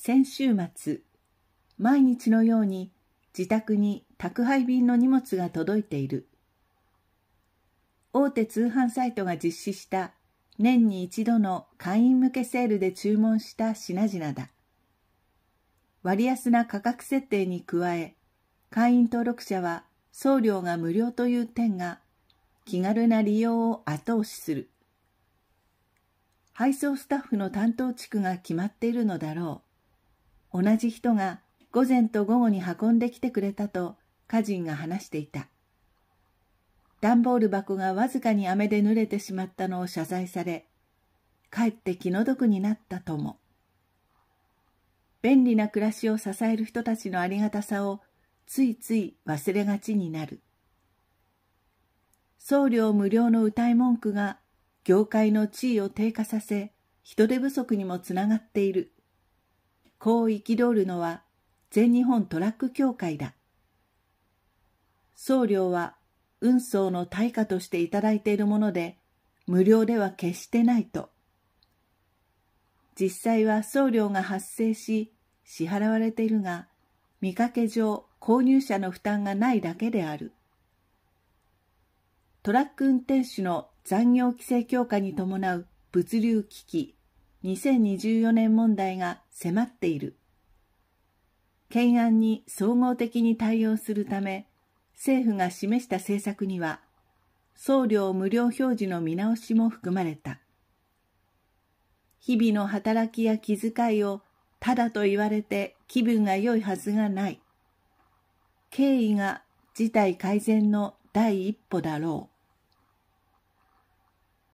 先週末、毎日のように自宅に宅配便の荷物が届いている。大手通販サイトが実施した年に一度の会員向けセールで注文した品々だ。割安な価格設定に加え、会員登録者は送料が無料という点が気軽な利用を後押しする。配送スタッフの担当地区が決まっているのだろう。同じ人が午前と午後に運んできてくれたと家人が話していた。段ボール箱がわずかに雨で濡れてしまったのを謝罪され、かえって気の毒になったとも。便利な暮らしを支える人たちのありがたさをついつい忘れがちになる。送料無料の謳い文句が業界の地位を低下させ人手不足にもつながっているこう憤るのは全日本トラック協会だ。送料は運送の対価としていただいているもので、無料では決してないと。実際は送料が発生し、支払われているが、見かけ上購入者の負担がないだけである。トラック運転手の残業規制強化に伴う物流危機2024年問題が迫っている。懸案に総合的に対応するため、政府が示した政策には、送料無料表示の見直しも含まれた。日々の働きや気遣いをただと言われて気分が良いはずがない。敬意が事態改善の第一歩だろう。